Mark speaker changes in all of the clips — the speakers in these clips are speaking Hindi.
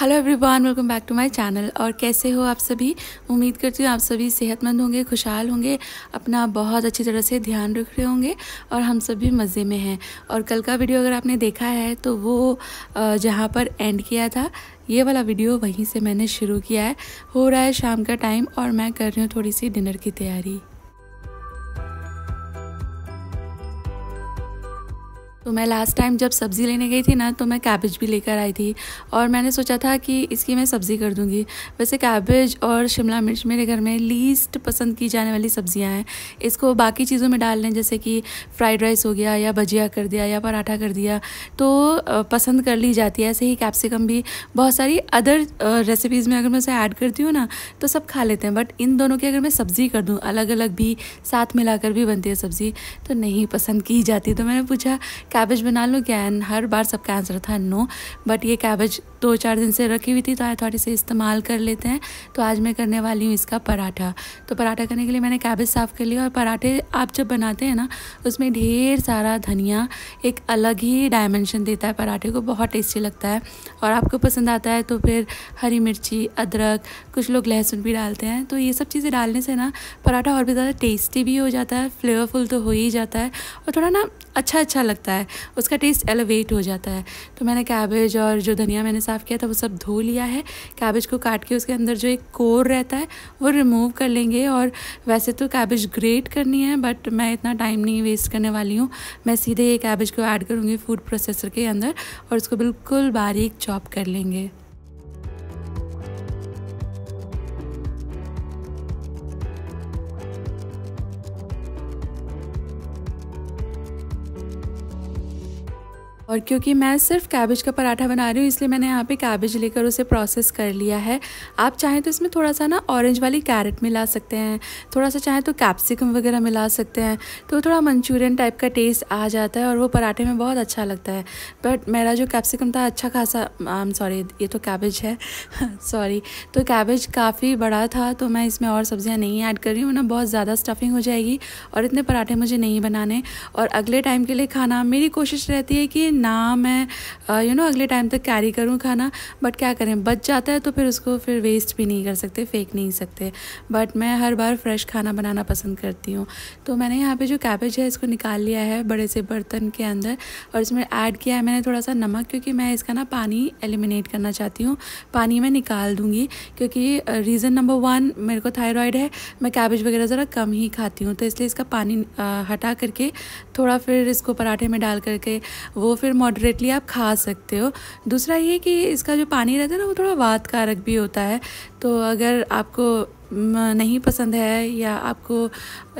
Speaker 1: Hello everyone welcome back to my channel और कैसे हो आप सभी उम्मीद करती हूँ आप सभी सेहतमंद होंगे खुशहाल होंगे अपना बहुत अच्छी तरह से ध्यान रख रहे होंगे और हम सब भी मज़े में हैं और कल का वीडियो अगर आपने देखा है तो वो जहाँ पर एंड किया था ये वाला वीडियो वहीं से मैंने शुरू किया है हो रहा है शाम का टाइम और मैं कर रही हूँ थोड़ी सी डिनर की तैयारी तो मैं लास्ट टाइम जब सब्ज़ी लेने गई थी ना तो मैं कैबेज भी लेकर आई थी और मैंने सोचा था कि इसकी मैं सब्ज़ी कर दूंगी वैसे कैबेज और शिमला मिर्च मेरे घर में लीस्ट पसंद की जाने वाली सब्ज़ियाँ हैं इसको बाकी चीज़ों में डाल लें जैसे कि फ्राइड राइस हो गया या भजिया कर दिया या पराठा कर दिया तो पसंद कर ली जाती है ऐसे ही कैप्सिकम भी बहुत सारी अदर रेसिपीज़ में अगर मैं उसे ऐड करती हूँ ना तो सब खा लेते हैं बट इन दोनों की अगर मैं सब्ज़ी कर दूँ अलग अलग भी साथ मिलाकर भी बनती है सब्ज़ी तो नहीं पसंद की जाती तो मैंने पूछा कैबेज बना लूँ क्या एंड हर बार सबका आंसर था नो बट ये कैबेज दो चार दिन से रखी हुई थी तो आई थोड़े से इस्तेमाल कर लेते हैं तो आज मैं करने वाली हूँ इसका पराठा तो पराठा करने के लिए मैंने कैबेज साफ़ कर लिया और पराठे आप जब बनाते हैं ना उसमें ढेर सारा धनिया एक अलग ही डायमेंशन देता है पराठे को बहुत टेस्टी लगता है और आपको पसंद आता है तो फिर हरी मिर्ची अदरक कुछ लोग लहसुन भी डालते हैं तो ये सब चीज़ें डालने से ना पराठा और भी ज़्यादा टेस्टी भी हो जाता है फ्लेवरफुल तो हो ही जाता है और थोड़ा ना अच्छा अच्छा लगता है है उसका टेस्ट एलिवेट हो जाता है तो मैंने कैबेज और जो धनिया मैंने साफ़ किया था वो सब धो लिया है कैबेज को काट के उसके अंदर जो एक कोर रहता है वो रिमूव कर लेंगे और वैसे तो कैबेज ग्रेट करनी है बट मैं इतना टाइम नहीं वेस्ट करने वाली हूँ मैं सीधे ये कैबेज को ऐड करूँगी फूड प्रोसेसर के अंदर और उसको बिल्कुल बारीक चॉप कर लेंगे और क्योंकि मैं सिर्फ कैबेज का पराठा बना रही हूँ इसलिए मैंने यहाँ पे कैबेज लेकर उसे प्रोसेस कर लिया है आप चाहें तो इसमें थोड़ा सा ना ऑरेंज वाली कैरेट मिला सकते हैं थोड़ा सा चाहें तो कैप्सिकम वगैरह मिला सकते हैं तो थोड़ा मंचूरियन टाइप का टेस्ट आ जाता है और वो पराठे में बहुत अच्छा लगता है बट मेरा जो कैप्सिकम था अच्छा खासा आई एम सॉरी ये तो कैबेज है सॉरी तो कैबेज काफ़ी बड़ा था तो मैं इसमें और सब्ज़ियाँ नहीं ऐड कर रही हूँ ना बहुत ज़्यादा स्टफिंग हो जाएगी और इतने पराठे मुझे नहीं बनाने और अगले टाइम के लिए खाना मेरी कोशिश रहती है कि ना मैं यू नो अगले टाइम तक कैरी करूँ खाना बट क्या करें बच जाता है तो फिर उसको फिर वेस्ट भी नहीं कर सकते फेंक नहीं सकते बट मैं हर बार फ्रेश खाना बनाना पसंद करती हूँ तो मैंने यहाँ पे जो कैबेज है इसको निकाल लिया है बड़े से बर्तन के अंदर और इसमें ऐड किया है मैंने थोड़ा सा नमक क्योंकि मैं इसका ना पानी एलिमिनेट करना चाहती हूँ पानी मैं निकाल दूँगी क्योंकि रीज़न नंबर वन मेरे को थायराइड है मैं कैबेज वगैरह ज़रा कम ही खाती हूँ तो इसलिए इसका पानी हटा करके थोड़ा फिर इसको पराठे में डाल करके वो फिर फिर मॉडरेटली आप खा सकते हो दूसरा ये कि इसका जो पानी रहता है ना वो थोड़ा वात कारक भी होता है तो अगर आपको नहीं पसंद है या आपको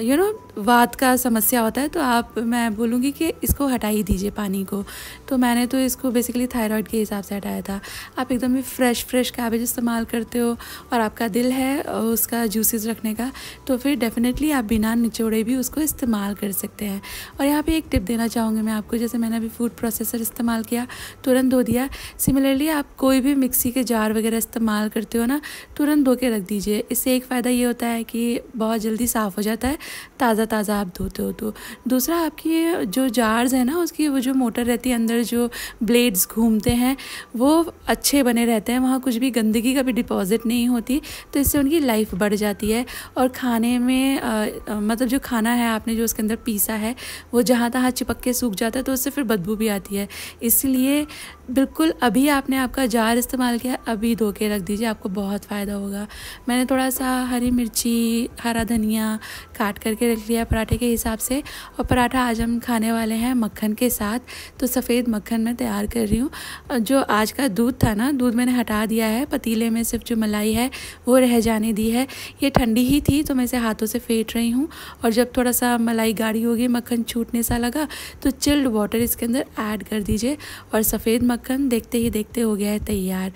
Speaker 1: यू नो वात का समस्या होता है तो आप मैं बोलूँगी कि इसको हटा ही दीजिए पानी को तो मैंने तो इसको बेसिकली थायराइड के हिसाब से हटाया था आप एकदम ही फ्रेश फ्रेश कैबेज इस्तेमाल करते हो और आपका दिल है उसका जूसेस रखने का तो फिर डेफिनेटली आप बिना निचोड़े भी उसको इस्तेमाल कर सकते हैं और यहाँ पर एक टिप देना चाहूँगी मैं आपको जैसे मैंने अभी फूड प्रोसेसर इस्तेमाल किया तुरंत धो दिया सिमिलरली आप कोई भी मिक्सी के जार वगैरह इस्तेमाल करते हो ना तुरंत धो के रख दीजिए इससे एक फ़ायदा ये होता है कि बहुत जल्दी साफ़ हो जाता है ताज़ा ताज़ा आप धोते हो तो दूसरा आपकी जो जार्स है ना उसकी वो जो मोटर रहती है अंदर जो ब्लेड्स घूमते हैं वो अच्छे बने रहते हैं वहाँ कुछ भी गंदगी का भी डिपॉज़िट नहीं होती तो इससे उनकी लाइफ बढ़ जाती है और खाने में आ, मतलब जो खाना है आपने जो उसके अंदर पीसा है वो जहाँ तहाँ चिपक के सूख जाता है तो उससे फिर बदबू भी आती है इसलिए बिल्कुल अभी आपने आपका जार इस्तेमाल किया अभी धो के रख दीजिए आपको बहुत फ़ायदा होगा मैंने थोड़ा सा हरी मिर्ची हरा धनिया काट करके रख लिया पराठे के हिसाब से और पराठा आज हम खाने वाले हैं मक्खन के साथ तो सफ़ेद मक्खन मैं तैयार कर रही हूँ जो आज का दूध था ना दूध मैंने हटा दिया है पतीले में सिर्फ जो मलाई है वो रह जाने दी है ये ठंडी ही थी तो मैं इसे हाथों से फेंट रही हूँ और जब थोड़ा सा मलाई गाढ़ी होगी मक्खन छूटने सा लगा तो चिल्ड वाटर इसके अंदर ऐड कर दीजिए और सफ़ेद मक्खन देखते ही देखते हो गया है तैयार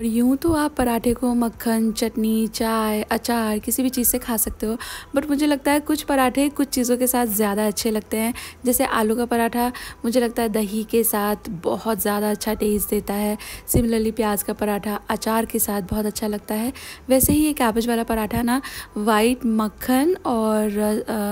Speaker 1: और यूँ तो आप पराठे को मक्खन चटनी चाय अचार किसी भी चीज़ से खा सकते हो बट मुझे लगता है कुछ पराठे कुछ चीज़ों के साथ ज़्यादा अच्छे लगते हैं जैसे आलू का पराठा मुझे लगता है दही के साथ बहुत ज़्यादा अच्छा टेस्ट देता है सिमिलरली प्याज का पराठा अचार के साथ बहुत अच्छा लगता है वैसे ही ये कैबेज वाला पराठा ना वाइट मक्खन और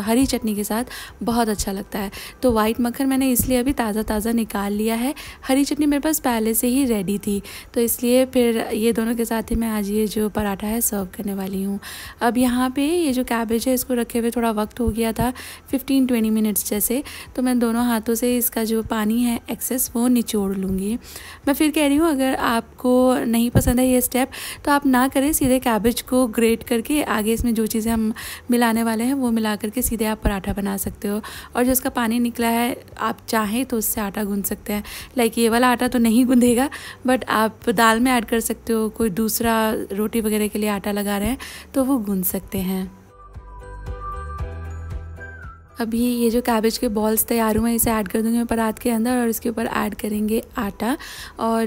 Speaker 1: हरी चटनी के साथ बहुत अच्छा लगता है तो वाइट मक्खन मैंने इसलिए अभी ताज़ा ताज़ा निकाल लिया है हरी चटनी मेरे पास पहले से ही रेडी थी तो इसलिए फिर ये दोनों के साथ ही मैं आज ये जो पराठा है सर्व करने वाली हूँ अब यहाँ पे ये जो कैबेज है इसको रखे हुए थोड़ा वक्त हो गया था 15-20 मिनट्स जैसे तो मैं दोनों हाथों से इसका जो पानी है एक्सेस वो निचोड़ लूँगी मैं फिर कह रही हूँ अगर आपको नहीं पसंद है ये स्टेप तो आप ना करें सीधे कैबेज को ग्रेट करके आगे इसमें जो चीज़ें हम मिलाने वाले हैं वो मिला करके सीधे आप पराठा बना सकते हो और जो इसका पानी निकला है आप चाहें तो उससे आटा गूँध सकते हैं लाइक ये वाला आटा तो नहीं गूँधेगा बट आप दाल में ऐड कर सकते हो कोई दूसरा रोटी वगैरह के लिए आटा लगा रहे हैं तो वो गूंद सकते हैं अभी ये जो कैबेज के बॉल्स तैयार हुए हैं इसे ऐड कर दूँगी मैं परात के अंदर और इसके ऊपर ऐड करेंगे आटा और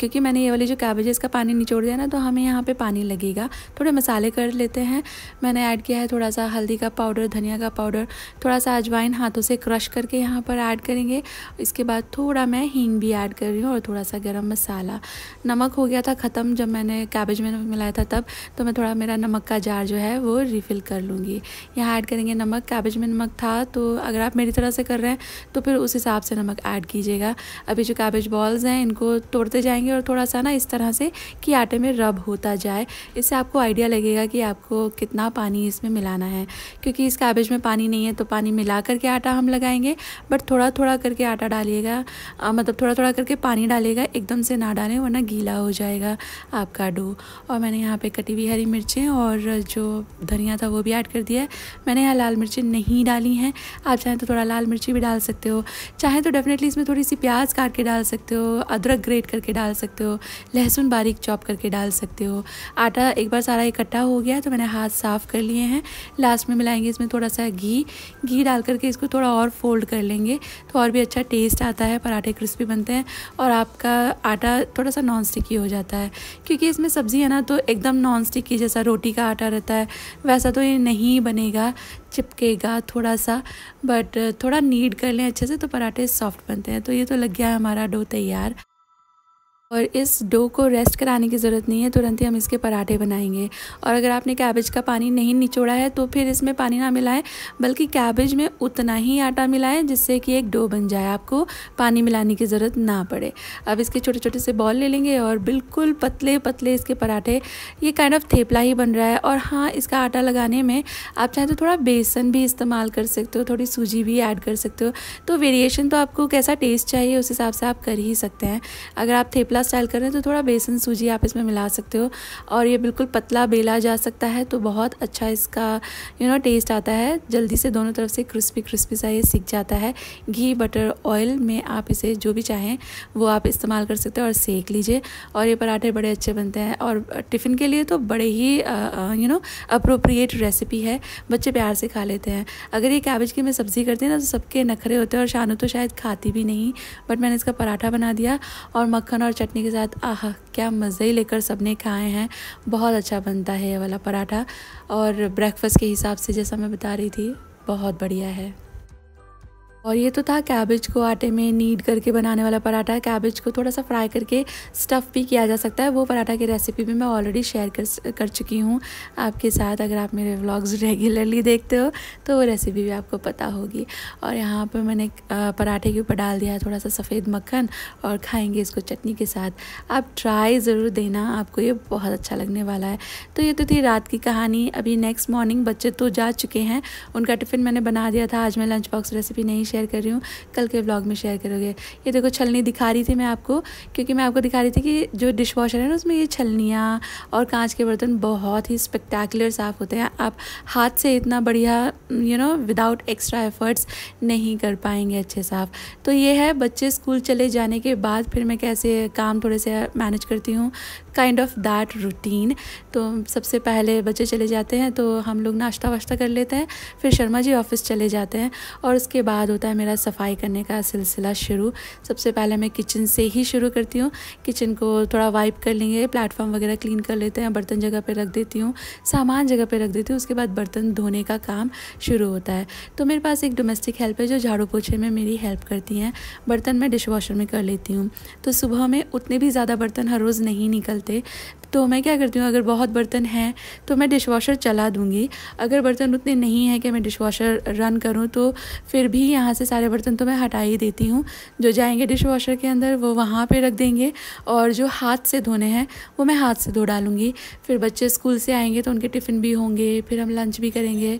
Speaker 1: क्योंकि मैंने ये वाली जो कैबेज है इसका पानी निचोड़ दिया ना तो हमें यहाँ पे पानी लगेगा थोड़े मसाले कर लेते हैं मैंने ऐड किया है थोड़ा सा हल्दी का पाउडर धनिया का पाउडर थोड़ा सा अजवाइन हाथों से क्रश करके यहाँ पर ऐड करेंगे इसके बाद थोड़ा मैं हींग भी ऐड कर रही हूँ और थोड़ा सा गर्म मसाला नमक हो गया था ख़त्म जब मैंने कैबेज में मिलाया था तब तो मैं थोड़ा मेरा नमक का जार जो है वो रिफ़िल कर लूँगी यहाँ ऐड करेंगे नमक कैबेज में नमक था था तो अगर आप मेरी तरह से कर रहे हैं तो फिर उस हिसाब से नमक ऐड कीजिएगा अभी जो कैबेज बॉल्स हैं इनको तोड़ते जाएंगे और थोड़ा सा ना इस तरह से कि आटे में रब होता जाए इससे आपको आइडिया लगेगा कि आपको कितना पानी इसमें मिलाना है क्योंकि इस कैबेज में पानी नहीं है तो पानी मिला करके आटा हम लगाएंगे बट थोड़ा थोड़ा करके आटा डालिएगा मतलब थोड़ा थोड़ा करके पानी डालिएगा एकदम से ना डालें वरना गीला हो जाएगा आपका डो और मैंने यहाँ पर कटी हुई हरी मिर्चें और जो धनिया था वो भी ऐड कर दिया है मैंने यहाँ लाल मिर्चें नहीं डाली है आप चाहें तो थोड़ा लाल मिर्ची भी डाल सकते हो चाहें तो डेफिनेटली इसमें थोड़ी सी प्याज काट के डाल सकते हो अदरक ग्रेट करके डाल सकते हो लहसुन बारीक चॉप करके डाल सकते हो आटा एक बार सारा इकट्ठा हो गया तो मैंने हाथ साफ़ कर लिए हैं लास्ट में मिलाएंगे इसमें थोड़ा सा घी घी डाल करके इसको थोड़ा और फोल्ड कर लेंगे तो और भी अच्छा टेस्ट आता है पराठे क्रिस्पी बनते हैं और आपका आटा थोड़ा सा नॉन स्टिकी हो जाता है क्योंकि इसमें सब्ज़ी है ना तो एकदम नॉन स्टिकी जैसा रोटी का आटा रहता है वैसा तो ये नहीं बनेगा चिपकेगा थोड़ा सा बट थोड़ा नीड कर लें अच्छे से तो पराठे सॉफ्ट बनते हैं तो ये तो लग गया है हमारा डो तैयार और इस डो को रेस्ट कराने की ज़रूरत नहीं है तुरंत ही हम इसके पराठे बनाएंगे और अगर आपने कैबेज का पानी नहीं निचोड़ा है तो फिर इसमें पानी ना मिलाएं बल्कि कैबेज में उतना ही आटा मिलाएं जिससे कि एक डो बन जाए आपको पानी मिलाने की ज़रूरत ना पड़े अब इसके छोटे छोटे से बॉल ले लेंगे और बिल्कुल पतले पतले इसके पराठे ये काइंड ऑफ थेपला ही बन रहा है और हाँ इसका आटा लगाने में आप चाहें तो थोड़ा बेसन भी इस्तेमाल कर सकते हो थोड़ी सूजी भी ऐड कर सकते हो तो वेरिएशन तो आपको कैसा टेस्ट चाहिए उस हिसाब से आप कर ही सकते हैं अगर आप थेपला बेला स्टाइल कर रहे हैं तो थोड़ा बेसन सूजी आप इसमें मिला सकते हो और ये बिल्कुल पतला बेला जा सकता है तो बहुत अच्छा इसका यू नो टेस्ट आता है जल्दी से दोनों तरफ से क्रिस्पी क्रिस्पी सा ये सीख जाता है घी बटर ऑयल में आप इसे जो भी चाहें वो आप इस्तेमाल कर सकते हो और सेक लीजिए और ये पराठे बड़े अच्छे बनते हैं और टिफ़िन के लिए तो बड़े ही यू नो अप्रोप्रिएट रेसिपी है बच्चे प्यार से खा लेते हैं अगर ये कैबेज की मैं सब्ज़ी करती हूँ ना तो सबके नखरे होते हैं और शानू तो शायद खाती भी नहीं बट मैंने इसका पराठा बना दिया और मक्खन और चटनी चटनी के साथ आह क्या मज़े ही लेकर सबने खाए हैं बहुत अच्छा बनता है ये वाला पराठा और ब्रेकफास्ट के हिसाब से जैसा मैं बता रही थी बहुत बढ़िया है और ये तो था कैबेज को आटे में नीड करके बनाने वाला पराठा कैबेज को थोड़ा सा फ्राई करके स्टफ़ भी किया जा सकता है वो पराठा की रेसिपी भी मैं ऑलरेडी शेयर कर कर चुकी हूँ आपके साथ अगर आप मेरे व्लॉग्स रेगुलरली देखते हो तो वो रेसिपी भी आपको पता होगी और यहाँ पर मैंने पराठे के ऊपर डाल दिया है थोड़ा सा सफ़ेद मक्खन और खाएँगे इसको चटनी के साथ आप ट्राई ज़रूर देना आपको ये बहुत अच्छा लगने वाला है तो ये तो थी रात की कहानी अभी नेक्स्ट मॉर्निंग बच्चे तो जा चुके हैं उनका टिफ़िन मैंने बना दिया था आज मैं लंच बॉक्स रेसिपी नहीं शेयर शेयर कर रही हूँ कल के ब्लॉग में शेयर करोगे ये देखो छलनी दिखा रही थी मैं आपको क्योंकि मैं आपको दिखा रही थी कि जो डिश वॉशर है ना उसमें ये छलनियाँ और कांच के बर्तन बहुत ही स्पेक्टैकुलर साफ़ होते हैं आप हाथ से इतना बढ़िया you know without extra efforts नहीं कर पाएंगे अच्छे साफ तो ये है बच्चे स्कूल चले जाने के बाद फिर मैं कैसे काम थोड़े से मैनेज करती हूँ काइंड ऑफ दैट रूटीन तो सबसे पहले बच्चे चले जाते हैं तो हम लोग नाश्ता वाश्ता कर लेते हैं फिर शर्मा जी ऑफिस चले जाते हैं और उसके बाद होता है मेरा सफाई करने का सिलसिला शुरू सबसे पहले मैं किचन से ही शुरू करती हूँ किचन को थोड़ा वाइप कर लेंगे प्लेटफॉर्म वगैरह क्लीन कर लेते हैं बर्तन जगह पर रख देती हूँ सामान जगह पर रख देती हूँ उसके बाद बर्तन धोने का काम शुरू होता है तो मेरे पास एक डोमेस्टिक हेल्प है जो झाड़ू पोछे में मेरी हेल्प करती हैं बर्तन मैं डिश वॉशर में कर लेती हूँ तो सुबह में उतने भी ज़्यादा बर्तन हर रोज़ नहीं निकलते तो मैं क्या करती हूँ अगर बहुत बर्तन हैं तो मैं डिश वॉशर चला दूँगी अगर बर्तन उतने नहीं हैं कि मैं डिश वॉशर रन करूँ तो फिर भी यहाँ से सारे बर्तन तो मैं हटा ही देती हूँ जो जाएंगे डिश वॉशर के अंदर वो वहाँ पर रख देंगे और जो हाथ से धोने हैं वो मैं हाथ से धो डालूँगी फिर बच्चे स्कूल से आएंगे तो उनके टिफ़िन भी होंगे फिर हम लंच भी करेंगे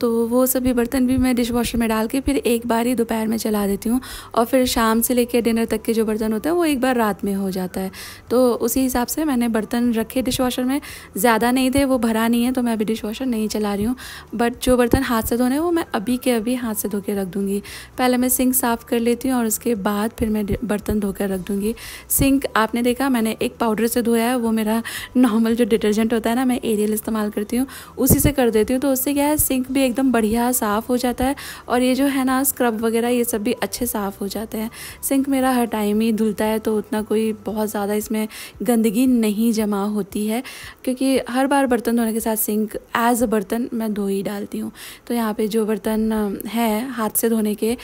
Speaker 1: तो वो सभी बर्तन भी मैं डिश वॉशर में डाल के फिर एक बार ही दोपहर में चला देती हूँ और फिर शाम से लेकर डिनर तक के जो बर्तन होते हैं वो एक बार रात में हो जाता है तो उसी हिसाब से मैंने बर्तन रखे डिश वॉशर में ज़्यादा नहीं थे वो भरा नहीं है तो मैं अभी डिश वॉशर नहीं चला रही हूँ बट जो बर्तन हाथ से धोने वो मैं अभी के अभी हाथ से धो के रख दूँगी पहले मैं सिंक साफ़ कर लेती हूँ और उसके बाद फिर मैं बर्तन धोकर रख दूँगी सिंक आपने देखा मैंने एक पाउडर से धोया है वो मेरा नॉर्मल जो डिटर्जेंट होता है ना मैं एरियल इस्तेमाल करती हूँ उसी से कर देती हूँ तो उससे क्या है सिंक भी एकदम बढ़िया साफ़ हो जाता है और ये जो है ना स्क्रब वगैरह ये सब भी अच्छे साफ़ हो जाते हैं सिंक मेरा हर टाइम ही धुलता है तो उतना कोई बहुत ज़्यादा इसमें गंदगी नहीं जमा होती है क्योंकि हर बार बर्तन धोने के साथ सिंक एज अ बर्तन मैं धो ही डालती हूँ तो यहाँ पर जो बर्तन है हाथ से धोने के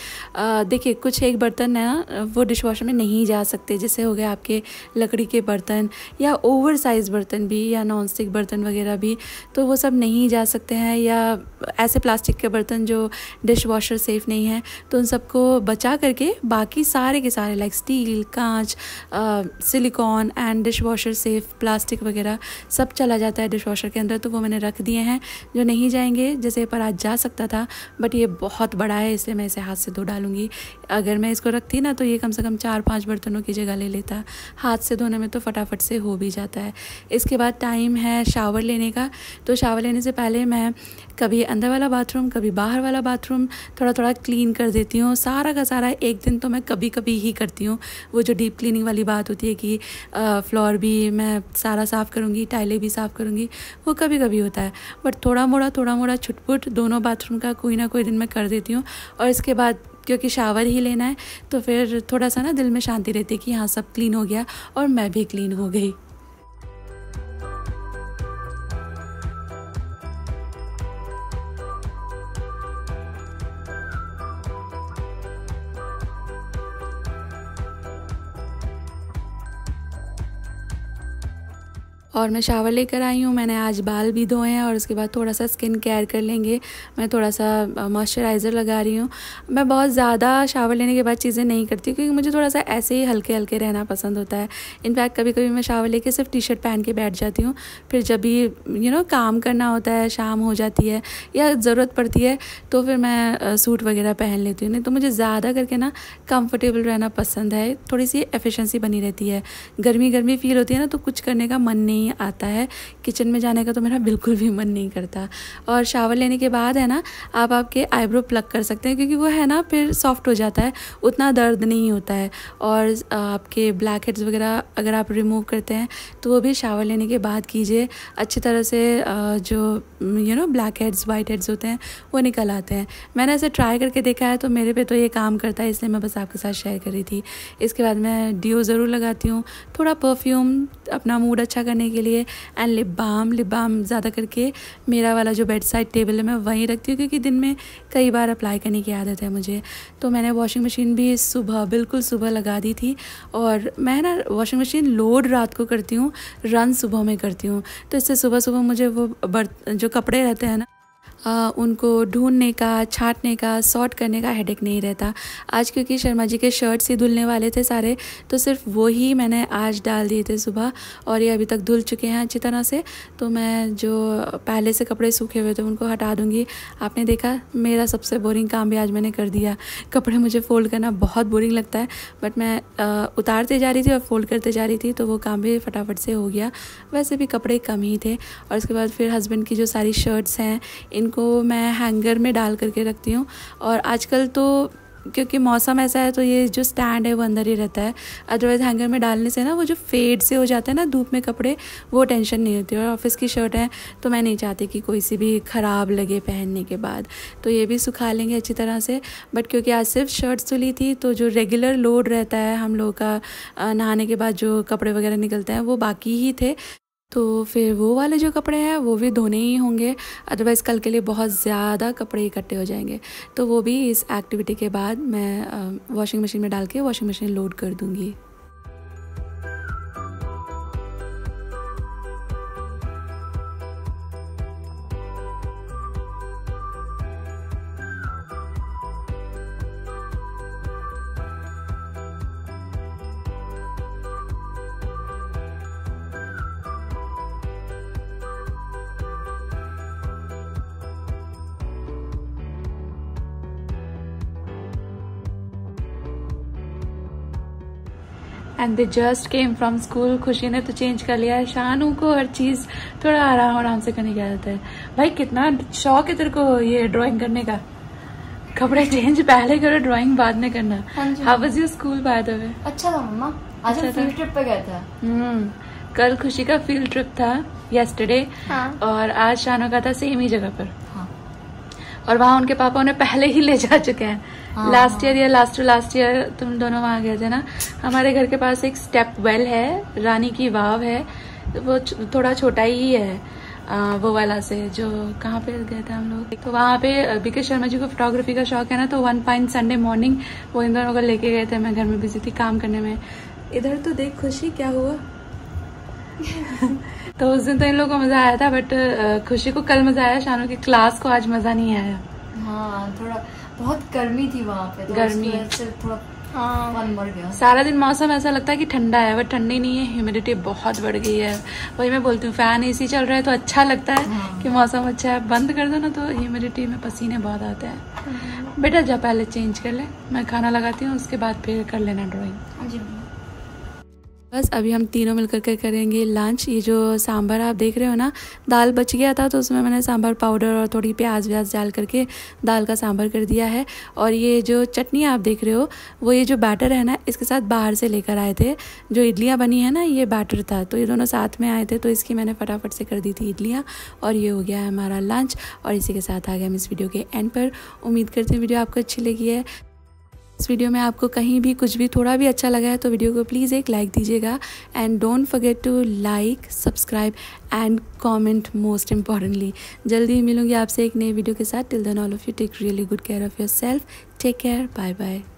Speaker 1: देखिए कुछ एक बर्तन है वो डिश वॉशर में नहीं जा सकते जैसे हो गए आपके लकड़ी के बर्तन या ओवर साइज़ बर्तन भी या नॉन स्टिक बर्तन वगैरह भी तो वो सब नहीं जा सकते हैं या ऐसे ऐसे प्लास्टिक के बर्तन जो डिश वॉशर सेफ़ नहीं है तो उन सबको बचा करके बाकी सारे के सारे लाइक स्टील कांच silicone and dish washer safe plastic वगैरह सब चला जाता है डिश वॉशर के अंदर तो वो मैंने रख दिए हैं जो नहीं जाएंगे जैसे पर आज जा सकता था बट ये बहुत बड़ा है इसलिए मैं इसे हाथ से धो डालूंगी अगर मैं इसको रखती ना तो ये कम से कम चार पाँच बर्तनों की जगह ले लेता हाथ से धोने में तो फटाफट से हो भी जाता है इसके बाद टाइम है शावर लेने का तो शावर लेने से पहले मैं कभी अंदर वाला बाथरूम कभी बाहर वाला बाथरूम थोड़ा थोड़ा क्लीन कर देती हूँ सारा का सारा एक दिन तो मैं कभी कभी ही करती हूँ वो जो डीप क्लीनिंग वाली बात होती है कि फ्लोर भी मैं सारा साफ़ करूँगी टाइलें भी साफ़ करूँगी वो कभी कभी होता है बट थोड़ा मोड़ा थोड़ा मोड़ा छुटपुट दोनों बाथरूम का कोई ना कोई दिन मैं कर देती हूँ और इसके बाद क्योंकि शावर ही लेना है तो फिर थोड़ा सा ना दिल में शांति रहती है कि हाँ सब क्लीन हो गया और मैं भी क्लीन हो गई और मैं शावर लेकर आई हूँ मैंने आज बाल भी धोए हैं और उसके बाद थोड़ा सा स्किन केयर कर लेंगे मैं थोड़ा सा मॉइस्चराइज़र लगा रही हूँ मैं बहुत ज़्यादा शावर लेने के बाद चीज़ें नहीं करती क्योंकि मुझे थोड़ा सा ऐसे ही हल्के हल्के रहना पसंद होता है इनफैक्ट कभी कभी मैं शावर लेके सिर्फ टी शर्ट पहन के बैठ जाती हूँ फिर जब भी यू नो काम करना होता है शाम हो जाती है या ज़रूरत पड़ती है तो फिर मैं सूट वगैरह पहन लेती हूँ नहीं तो मुझे ज़्यादा करके ना कम्फर्टेबल रहना पसंद है थोड़ी सी एफिशेंसी बनी रहती है गर्मी गर्मी फील होती है ना तो कुछ करने का मन नहीं नहीं आता है किचन में जाने का तो मेरा बिल्कुल भी मन नहीं करता और शावर लेने के बाद है ना आप आपके आईब्रो प्लग कर सकते हैं क्योंकि वो है ना फिर सॉफ्ट हो जाता है उतना दर्द नहीं होता है और आपके ब्लैक हेड्स वगैरह अगर आप रिमूव करते हैं तो वो भी शावर लेने के बाद कीजिए अच्छी तरह से जो you know black heads white heads होते हैं वो निकल आते हैं मैंने ऐसे ट्राई करके देखा है तो मेरे पे तो ये काम करता है इसलिए मैं बस आपके साथ शेयर कर रही थी इसके बाद मैं ड्यू ज़रूर लगाती हूँ थोड़ा परफ्यूम अपना मूड अच्छा करने के के लिए and lip balm lip balm ज़्यादा करके मेरा वाला जो बेड साइड टेबल है मैं वहीं रखती हूँ क्योंकि दिन में कई बार अप्लाई करने की आदत है मुझे तो मैंने वॉशिंग मशीन भी सुबह बिल्कुल सुबह लगा दी थी और मैं ना वॉशिंग मशीन लोड रात को करती हूँ रन सुबह में करती हूँ तो इससे सुबह सुबह मुझे वो बर्त जो कपड़े रहते हैं ना उनको ढूंढने का छाटने का सॉर्ट करने का हेडेक नहीं रहता आज क्योंकि शर्मा जी के शर्ट्स ही धुलने वाले थे सारे तो सिर्फ वो ही मैंने आज डाल दिए थे सुबह और ये अभी तक धुल चुके हैं अच्छी तरह से तो मैं जो पहले से कपड़े सूखे हुए थे उनको हटा दूँगी आपने देखा मेरा सबसे बोरिंग काम भी आज मैंने कर दिया कपड़े मुझे फ़ोल्ड करना बहुत बोरिंग लगता है बट मैं उतारते जा रही थी और फ़ोल्ड करते जा रही थी तो वो काम भी फटाफट से हो गया वैसे भी कपड़े कम ही थे और उसके बाद फिर हस्बैंड की जो सारी शर्ट्स हैं इनको को मैं हैंगर में डाल करके रखती हूँ और आजकल तो क्योंकि मौसम ऐसा है तो ये जो स्टैंड है वो अंदर ही रहता है अदरवाइज हैंगर में डालने से ना वो जो फेड से हो जाता है ना धूप में कपड़े वो टेंशन नहीं होती और ऑफिस की शर्ट है तो मैं नहीं चाहती कि कोई सी भी ख़राब लगे पहनने के बाद तो ये भी सुखा लेंगे अच्छी तरह से बट क्योंकि आज सिर्फ शर्ट सुली तो थी तो जो रेगुलर लोड रहता है हम लोगों का नहाने के बाद जो कपड़े वगैरह निकलते हैं वो बाकी ही थे तो फिर वो वाले जो कपड़े हैं वो भी धोने ही होंगे अदरवाइज़ कल के लिए बहुत ज़्यादा कपड़े इकट्ठे हो जाएंगे तो वो भी इस एक्टिविटी के बाद मैं वॉशिंग मशीन में डाल के वॉशिंग मशीन लोड कर दूँगी and they just came from school Khushi ने तो चेंज कर लिया है शानू को हर चीज थोड़ा आराम आराम से करने की जाता है भाई कितना शौक है तेरे को ये ड्राइंग करने का कपड़े चेंज पहले करो ड्राइंग बाद में करना how was your school by the way अच्छा था मम्मा आज अच्छा फील्ड ट्रिप पे गया था हम्म कल खुशी का फील्ड ट्रिप था यस्टरडे हाँ। और आज शानू का था सेम ही जगह पर और वहाँ उनके पापा उन्हें पहले ही ले जा चुके हैं लास्ट हाँ। ईयर या लास्ट लास्ट ईयर तुम दोनों वहाँ गए थे ना हमारे घर के पास एक स्टेप वेल है रानी की वाव है वो थोड़ा छोटा ही है आ, वो वाला से जो कहाँ पे गए थे हम लोग तो वहाँ पे बीके शर्मा जी को फोटोग्राफी का शौक है ना तो वन पॉइंट संडे मॉर्निंग वो इन दोनों को लेके गए थे मैं घर में बिजी थी काम करने में इधर तो देख खुशी क्या हुआ तो उस दिन तो इन लोगों को मजा आया था बट uh, खुशी को कल मजा आया शानू की क्लास को आज मजा नहीं आया हाँ थोड़ा बहुत गर्मी थी वहाँ पे तो गर्मी हाँ। सारा दिन मौसम ऐसा लगता है कि ठंडा है बट ठंडी नहीं है ह्यूमिडिटी बहुत बढ़ गई है वही मैं बोलती हूँ फैन एसी चल रहा है तो अच्छा लगता है हाँ। कि मौसम अच्छा है बंद कर दो ना तो ह्यूमिडिटी में पसीने बहुत आते हैं हाँ। बेटा जा पहले चेंज कर ले मैं खाना लगाती हूँ उसके बाद फिर कर लेना ड्रॉइंग बस अभी हम तीनों मिलकर के करेंगे लंच ये जो सांभर आप देख रहे हो ना दाल बच गया था तो उसमें मैंने सांभर पाउडर और थोड़ी प्याज व्याज डाल करके दाल का सांभर कर दिया है और ये जो चटनी आप देख रहे हो वो ये जो बैटर है ना इसके साथ बाहर से लेकर आए थे जो इडलियाँ बनी है ना ये बैटर था तो ये दोनों साथ में आए थे तो इसकी मैंने फटाफट से कर दी थी इडलियाँ और ये हो गया है हमारा लंच और इसी के साथ आ गए हम इस वीडियो के एंड पर उम्मीद करते हैं वीडियो आपको अच्छी लगी है इस वीडियो में आपको कहीं भी कुछ भी थोड़ा भी अच्छा लगा है तो वीडियो को प्लीज़ एक लाइक दीजिएगा and don't forget to like subscribe and comment most importantly जल्दी मिलूंगी आपसे एक नई वीडियो के साथ till then all of you take really good care of yourself take care bye bye